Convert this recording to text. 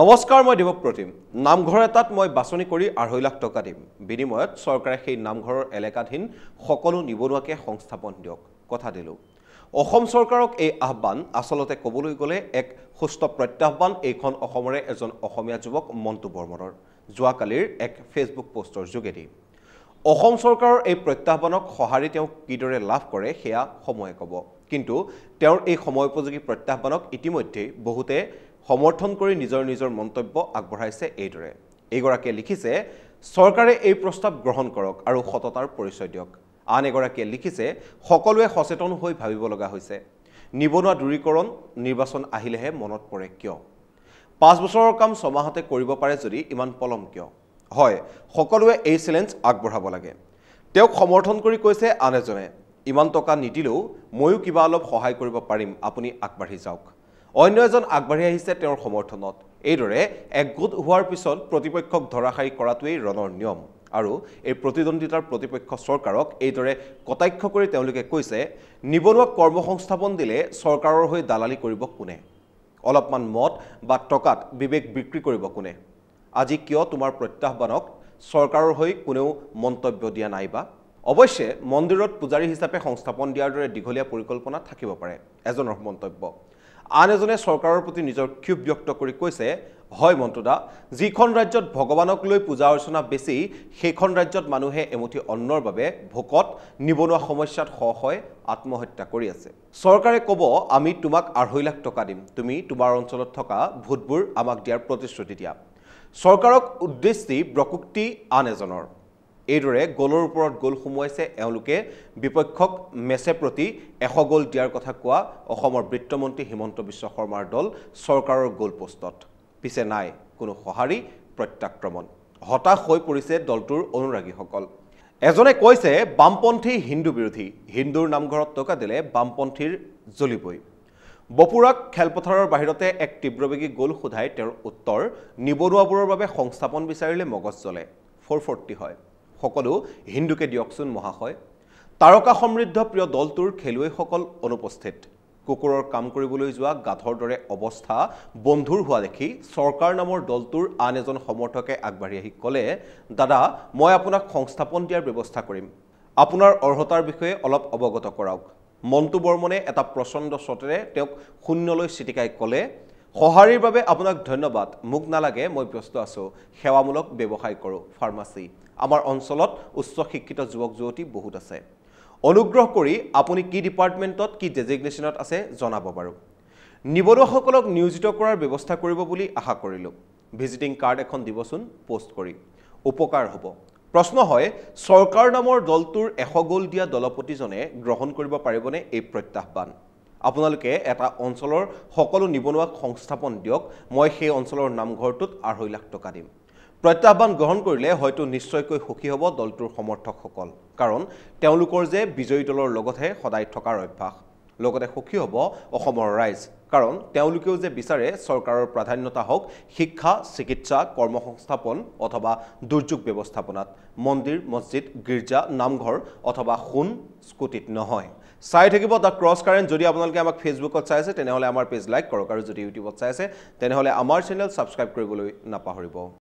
নমস্কাৰ মই প্ৰতিম নামঘৰ এটাত মই বাছনি কৰি আঢ়ৈ লাখ টকা দিম বিনিময়ত চৰকাৰে সেই নামঘৰৰ এলেকাধীন সকলো নিবনুৱাকে সংস্থাপন দিয়ক কথা দিলোঁ অসম চৰকাৰক এই আহ্বান আচলতে ক'বলৈ গ'লে এক সুস্থ প্ৰত্যাহ্বান এইখন অসমৰে এজন অসমীয়া যুৱক মণ্টু বৰ্মনৰ যোৱাকালিৰ এক ফেচবুক পষ্টৰ যোগেদি অসম চৰকাৰৰ এই প্ৰত্যাহ্বানক সঁহাৰি তেওঁ কিদৰে লাভ কৰে সেয়া সময়ে ক'ব কিন্তু তেওঁৰ এই সময় উপযোগী প্ৰত্যাহ্বানক ইতিমধ্যেই বহুতে সমৰ্থন কৰি নিজৰ নিজৰ মন্তব্য আগবঢ়াইছে এইদৰে এইগৰাকীয়ে লিখিছে চৰকাৰে এই প্ৰস্তাৱ গ্ৰহণ কৰক আৰু সততাৰ পৰিচয় দিয়ক আন এগৰাকীয়ে লিখিছে সকলোৱে সচেতন হৈ ভাবিব লগা হৈছে নিবনুৱা দূৰীকৰণ নিৰ্বাচন আহিলেহে মনত পৰে কিয় পাঁচ বছৰৰ কাম ছমাহতে কৰিব পাৰে যদি ইমান পলম কিয় হয় সকলোৱে এই চেলেঞ্জ আগবঢ়াব লাগে তেওঁক সমৰ্থন কৰি কৈছে আন এজনে ইমান টকা নিদিলেও ময়ো কিবা অলপ সহায় কৰিব পাৰিম আপুনি আগবাঢ়ি যাওক অন্য এজন আগবাঢ়ি আহিছে তেওঁৰ সমৰ্থনত এইদৰে একগোট হোৱাৰ পিছত প্ৰতিপক্ষক ধৰাশাৰী কৰাটোৱেই ৰণৰ নিয়ম আৰু এই প্ৰতিদ্বন্দ্বিতাৰ প্ৰতিপক্ষ চৰকাৰক এইদৰে কটাক্ষ কৰি তেওঁলোকে কৈছে নিবনুৱাক কৰ্মসংস্থাপন দিলে চৰকাৰৰ হৈ দালালি কৰিব কোনে অলপমান মত বা টকাত বিবেক বিক্ৰী কৰিব কোনে আজি কিয় তোমাৰ প্ৰত্যাহ্বানক চৰকাৰৰ হৈ কোনেও মন্তব্য দিয়া নাইবা অৱশ্যে মন্দিৰত পূজাৰী হিচাপে সংস্থাপন দিয়াৰ দৰে দীঘলীয়া পৰিকল্পনা থাকিব পাৰে এজনৰ মন্তব্য আন এজনে চৰকাৰৰ প্ৰতি নিজৰ ক্ষোভ ব্যক্ত কৰি কৈছে হয় মন্তুদা যিখন ৰাজ্যত ভগৱানক লৈ পূজা অৰ্চনা বেছি সেইখন ৰাজ্যত মানুহে এমুঠি অন্নৰ বাবে ভোকত নিবনুৱা সমস্যাত স হয় আত্মহত্যা কৰি আছে চৰকাৰে ক'ব আমি তোমাক আঢ়ৈ লাখ টকা দিম তুমি তোমাৰ অঞ্চলত থকা ভোটবোৰ আমাক দিয়াৰ প্ৰতিশ্ৰুতি দিয়া চৰকাৰক উদ্দেশ্যি ব্ৰকুক্তি আন এজনৰ এইদৰে গ'লৰ ওপৰত গ'ল সোমোৱাইছে এওঁলোকে বিপক্ষক মেচে প্ৰতি এশ গ'ল দিয়াৰ কথা কোৱা অসমৰ বিত্তমন্ত্ৰী হিমন্ত বিশ্ব শৰ্মাৰ দল চৰকাৰৰ গ'ল পোষ্টত পিছে নাই কোনো সঁহাৰি প্ৰত্যাক্ৰমণ হতাশ হৈ পৰিছে দলটোৰ অনুৰাগীসকল এজনে কৈছে বামপন্থী হিন্দু বিৰোধী হিন্দুৰ নামঘৰত টকা দিলে বামপন্থীৰ জ্বলিবই বপুৰাক খেলপথাৰৰ বাহিৰতে এক তীব্ৰবেগী গ'ল সোধাই তেওঁৰ উত্তৰ নিবনুৱাবোৰৰ বাবে সংস্থাপন বিচাৰিলে মগজ জ্বলে ফৰ ফৰ্টি হয় সকলো হিন্দুকে দিয়কচোন মহাশয় তাৰকা সমৃদ্ধ প্ৰিয় দলটোৰ খেলুৱৈসকল অনুপস্থিত কুকুৰৰ কাম কৰিবলৈ যোৱা গাধৰ দৰে অৱস্থা বন্ধুৰ হোৱা দেখি চৰকাৰ নামৰ দলটোৰ আন এজন সমৰ্থকে আগবাঢ়ি আহি ক'লে দাদা মই আপোনাক সংস্থাপন দিয়াৰ ব্যৱস্থা কৰিম আপোনাৰ অৰ্হতাৰ বিষয়ে অলপ অৱগত কৰাওক মণ্টু বৰ্মনে এটা প্ৰচণ্ড শ্বটেৰে তেওঁক শূন্যলৈ চিটিকাই ক'লে সঁহাৰিৰ বাবে আপোনাক ধন্যবাদ মোক নালাগে মই ব্যস্ত আছোঁ সেৱামূলক ব্যৱসায় কৰোঁ ফাৰ্মাচী আমাৰ অঞ্চলত উচ্চ শিক্ষিত যুৱক যুৱতী বহুত আছে অনুগ্ৰহ কৰি আপুনি কি ডিপাৰ্টমেণ্টত কি ডেজিগনেশ্যনত আছে জনাব বাৰু নিবনুৱাসকলক নিয়োজিত কৰাৰ ব্যৱস্থা কৰিব বুলি আশা কৰিলোঁ ভিজিটিং কাৰ্ড এখন দিবচোন পোষ্ট কৰি উপকাৰ হ'ব প্ৰশ্ন হয় চৰকাৰ নামৰ দলটোৰ এশ গ'ল দিয়া দলপতিজনে গ্ৰহণ কৰিব পাৰিবনে এই প্ৰত্যাহ্বান আপোনালোকে এটা অঞ্চলৰ সকলো নিবনুৱাক সংস্থাপন দিয়ক মই সেই অঞ্চলৰ নামঘৰটোত আঢ়ৈ লাখ টকা দিম প্ৰত্যাহ্বান গ্ৰহণ কৰিলে হয়তো নিশ্চয়কৈ সুখী হ'ব দলটোৰ সমৰ্থকসকল কাৰণ তেওঁলোকৰ যে বিজয়ী দলৰ লগতহে সদায় থকাৰ অভ্যাস লগতে সুখী হ'ব অসমৰ ৰাইজ কাৰণ তেওঁলোকেও যে বিচাৰে চৰকাৰৰ প্ৰাধান্যতা হওক শিক্ষা চিকিৎসা কৰ্মসংস্থাপন অথবা দুৰ্যোগ ব্যৱস্থাপনাত মন্দিৰ মছজিদ গীৰ্জা নামঘৰ অথবা সোণ স্কুটিত নহয় চাই থাকিব দ্য ক্ৰছ কাৰেণ্ট যদি আপোনালোকে আমাক ফেচবুকত চাই আছে তেনেহ'লে আমাৰ পেজ লাইক কৰক আৰু যদি ইউটিউবত চাই আছে তেনেহ'লে আমাৰ চেনেল ছাবস্ক্ৰাইব কৰিবলৈ নাপাহৰিব